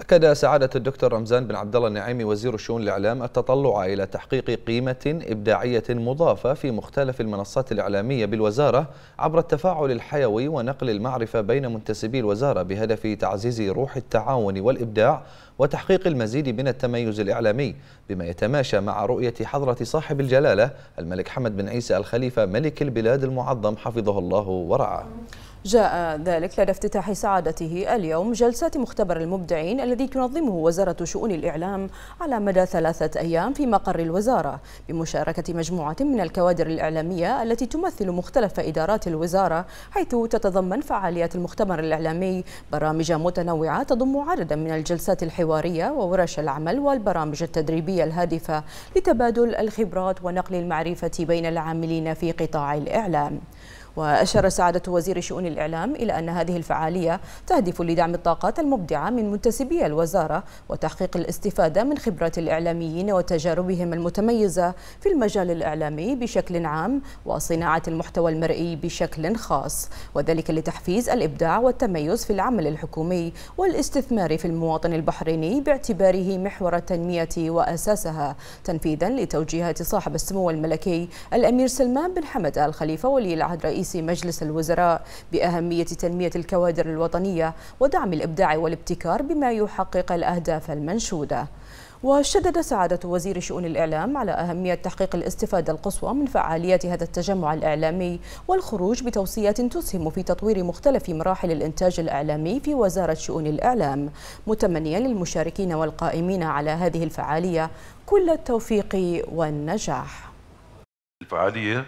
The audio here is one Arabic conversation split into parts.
أكد سعادة الدكتور رمزان بن عبد الله النعيمي وزير الشؤون الإعلام التطلع إلى تحقيق قيمة إبداعية مضافة في مختلف المنصات الإعلامية بالوزارة عبر التفاعل الحيوي ونقل المعرفة بين منتسبي الوزارة بهدف تعزيز روح التعاون والإبداع وتحقيق المزيد من التميز الإعلامي بما يتماشى مع رؤية حضرة صاحب الجلالة الملك حمد بن عيسى الخليفة ملك البلاد المعظم حفظه الله ورعاه جاء ذلك لدى افتتاح سعادته اليوم جلسة مختبر المبدعين الذي تنظمه وزارة شؤون الإعلام على مدى ثلاثة أيام في مقر الوزارة بمشاركة مجموعة من الكوادر الإعلامية التي تمثل مختلف إدارات الوزارة حيث تتضمن فعاليات المختبر الإعلامي برامج متنوعة تضم عددا من الجلسات الحوارية وورش العمل والبرامج التدريبية الهادفة لتبادل الخبرات ونقل المعرفة بين العاملين في قطاع الإعلام وأشار سعادة وزير شؤون الإعلام إلى أن هذه الفعالية تهدف لدعم الطاقات المبدعة من منتسبي الوزارة وتحقيق الاستفادة من خبرات الإعلاميين وتجاربهم المتميزة في المجال الإعلامي بشكل عام وصناعة المحتوى المرئي بشكل خاص وذلك لتحفيز الإبداع والتميز في العمل الحكومي والاستثمار في المواطن البحريني باعتباره محور التنمية وأساسها تنفيذا لتوجيهات صاحب السمو الملكي الأمير سلمان بن حمد آل خليفة ولي العهد رئيس رئيس مجلس الوزراء بأهمية تنمية الكوادر الوطنية ودعم الإبداع والابتكار بما يحقق الأهداف المنشودة وشدد سعادة وزير شؤون الإعلام على أهمية تحقيق الاستفادة القصوى من فعاليات هذا التجمع الإعلامي والخروج بتوصيات تسهم في تطوير مختلف مراحل الإنتاج الإعلامي في وزارة شؤون الإعلام متمنيا للمشاركين والقائمين على هذه الفعالية كل التوفيق والنجاح الفعالية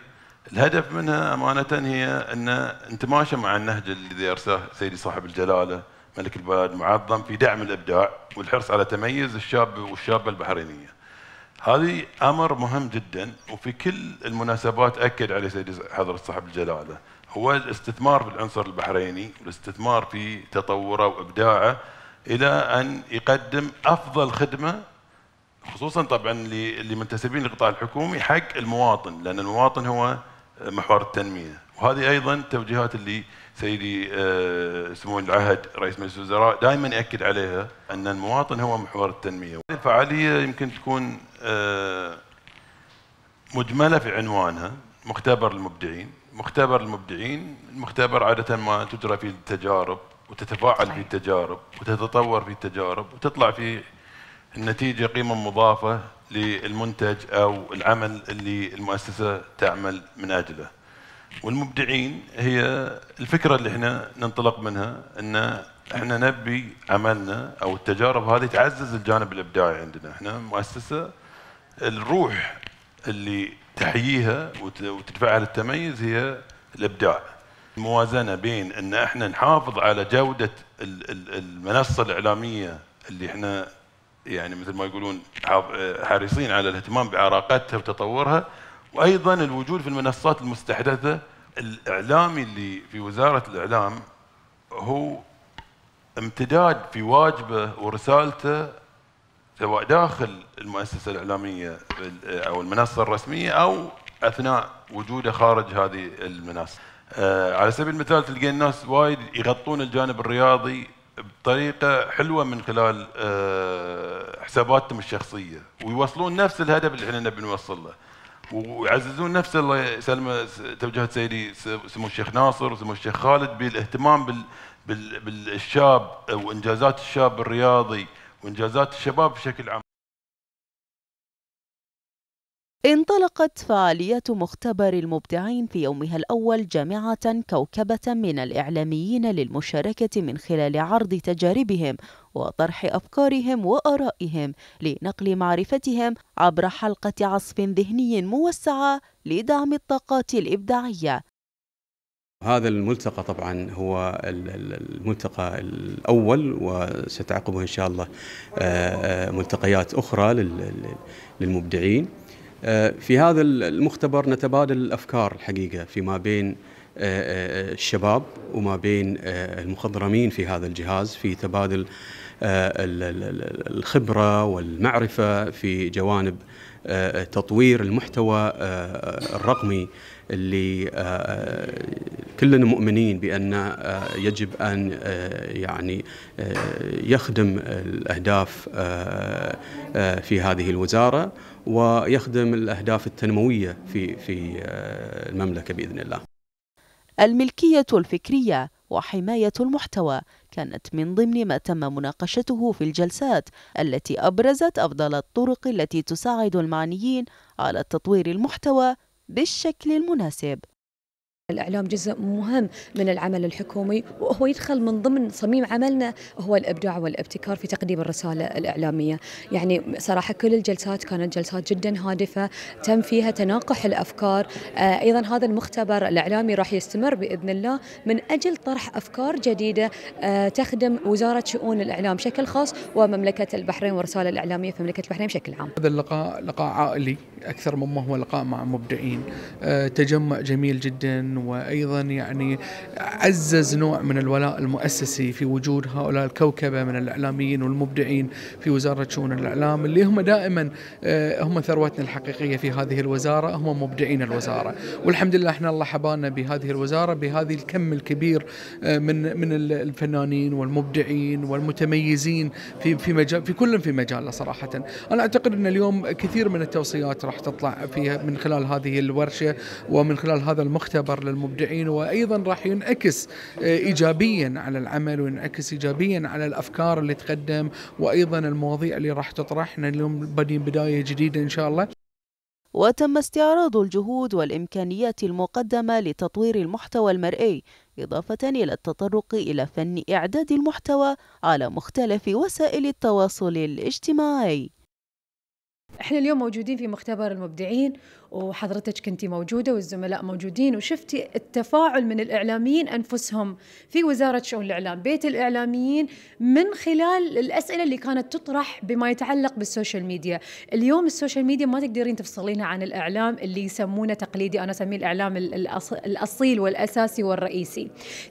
الهدف منها أمانة هي أن نتماشى مع النهج الذي أرساه سيدي صاحب الجلالة ملك البلد معظم في دعم الإبداع والحرص على تميز الشاب والشابة البحرينية هذه أمر مهم جدا وفي كل المناسبات أكد عليه سيدي حضرة صاحب الجلالة هو الاستثمار في العنصر البحريني والاستثمار في تطوره وإبداعه إلى أن يقدم أفضل خدمة خصوصا طبعا منتسبين للقطاع الحكومي حق المواطن لأن المواطن هو محور التنميه وهذه ايضا توجيهات اللي سيدي آه، سمو العهد رئيس مجلس الوزراء دائما ياكد عليها ان المواطن هو محور التنميه هذه الفعاليه يمكن تكون آه، مجمله في عنوانها مختبر المبدعين مختبر المبدعين المختبر عاده ما تجرى فيه التجارب وتتفاعل فيه التجارب وتتطور فيه التجارب وتطلع في النتيجه قيمه مضافه للمنتج او العمل اللي المؤسسه تعمل من اجله. والمبدعين هي الفكره اللي احنا ننطلق منها ان احنا نبي عملنا او التجارب هذه تعزز الجانب الابداعي عندنا، احنا مؤسسه الروح اللي تحييها وتدفعها للتميز هي الابداع. الموازنه بين ان احنا نحافظ على جوده المنصه الاعلاميه اللي احنا يعني مثل ما يقولون حريصين على الاهتمام بعراقتها وتطورها وايضا الوجود في المنصات المستحدثه الاعلامي اللي في وزاره الاعلام هو امتداد في واجبه ورسالته سواء داخل المؤسسه الاعلاميه او المنصه الرسميه او اثناء وجوده خارج هذه المنصه. آه، على سبيل المثال تلقين الناس وايد يغطون الجانب الرياضي بطريقه حلوه من خلال آه، حساباتهم الشخصيه ويوصلون نفس الهدف اللي احنا نبي نوصل له ويعززون نفس الله يسلمه توجهات سيدي سمو الشيخ ناصر وسمو الشيخ خالد بالاهتمام بال بالشاب آه، وانجازات الشاب الرياضي وانجازات الشباب بشكل عام انطلقت فعالية مختبر المبدعين في يومها الأول جامعة كوكبة من الإعلاميين للمشاركة من خلال عرض تجاربهم وطرح أفكارهم وآرائهم لنقل معرفتهم عبر حلقة عصف ذهني موسعة لدعم الطاقات الإبداعية هذا الملتقى طبعا هو الملتقى الاول وستعقبه ان شاء الله آه، آه، ملتقيات اخرى للمبدعين آه، في هذا المختبر نتبادل الافكار الحقيقه فيما بين آه، آه، الشباب وما بين المخضرمين في هذا الجهاز في تبادل الخبره والمعرفه في جوانب تطوير المحتوى الرقمي اللي كلنا مؤمنين بأن آه، يجب أن آه، يعني آه، يخدم الأهداف في هذه الوزارة ويخدم الأهداف التنموية في في المملكة بإذن الله الملكية الفكرية وحماية المحتوى كانت من ضمن ما تم مناقشته في الجلسات التي أبرزت أفضل الطرق التي تساعد المعنيين على تطوير المحتوى بالشكل المناسب الإعلام جزء مهم من العمل الحكومي وهو يدخل من ضمن صميم عملنا هو الإبداع والابتكار في تقديم الرسالة الإعلامية يعني صراحة كل الجلسات كانت جلسات جدا هادفة تم فيها تناقح الأفكار آه، أيضا هذا المختبر الإعلامي راح يستمر بإذن الله من أجل طرح أفكار جديدة آه، تخدم وزارة شؤون الإعلام بشكل خاص ومملكة البحرين والرسالة الإعلامية في مملكة البحرين بشكل عام هذا اللقاء لقاء عائلي أكثر مما هو لقاء مع مبدعين آه، تجمع جميل جدا وايضا يعني عزز نوع من الولاء المؤسسي في وجود هؤلاء الكوكبه من الاعلاميين والمبدعين في وزاره شؤون الاعلام اللي هم دائما آه، هم ثروتنا الحقيقيه في هذه الوزاره هم مبدعين الوزاره والحمد لله احنا الله حبانا بهذه الوزاره بهذه الكم الكبير آه، من من الفنانين والمبدعين والمتميزين في في مجال في كل في مجاله صراحه انا اعتقد ان اليوم كثير من التوصيات راح تطلع فيها من خلال هذه الورشه ومن خلال هذا المختبر للمبدعين وايضا راح ينعكس آه، ايجابيا على العمل وينعكس ايجابيا على الافكار اللي تقدم وايضا المواضيع اللي راح تطرحنا اليوم بدين بدايه جديده ان شاء الله وتم استعراض الجهود والإمكانيات المقدمة لتطوير المحتوى المرئي إضافة إلى التطرق إلى فن إعداد المحتوى على مختلف وسائل التواصل الاجتماعي احنا اليوم موجودين في مختبر المبدعين وحضرتك كنتي موجوده والزملاء موجودين وشفتي التفاعل من الاعلاميين انفسهم في وزاره شؤون الاعلام، بيت الاعلاميين من خلال الاسئله اللي كانت تطرح بما يتعلق بالسوشيال ميديا، اليوم السوشيال ميديا ما تقدرين تفصلينها عن الاعلام اللي يسمونه تقليدي انا اسميه الاعلام الاصيل والاساسي والرئيسي.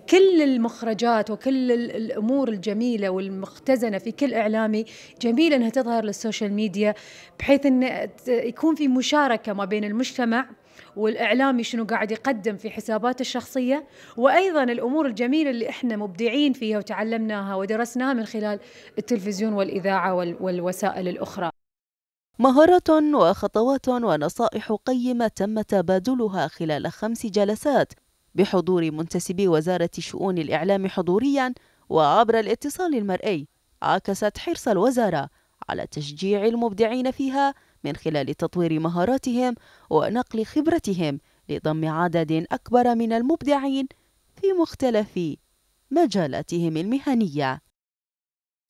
كل المخرجات وكل الامور الجميله والمختزنه في كل اعلامي جميل انها تظهر للسوشيال ميديا بحيث بحيث ان يكون في مشاركه ما بين المجتمع والاعلامي شنو قاعد يقدم في حساباته الشخصيه وايضا الامور الجميله اللي احنا مبدعين فيها وتعلمناها ودرسناها من خلال التلفزيون والاذاعه والوسائل الاخرى مهارات وخطوات ونصائح قيمة تم تبادلها خلال خمس جلسات بحضور منتسبي وزارة شؤون الإعلام حضوريا وعبر الاتصال المرئي عكست حرص الوزارة على تشجيع المبدعين فيها من خلال تطوير مهاراتهم ونقل خبرتهم لضم عدد أكبر من المبدعين في مختلف مجالاتهم المهنية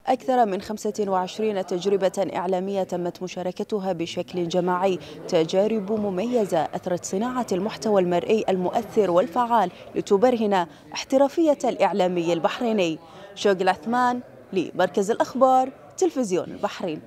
أكثر من 25 تجربة إعلامية تمت مشاركتها بشكل جماعي تجارب مميزة أثرت صناعة المحتوى المرئي المؤثر والفعال لتبرهن احترافية الإعلامي البحريني شوقي العثمان لمركز الأخبار تلفزيون البحرين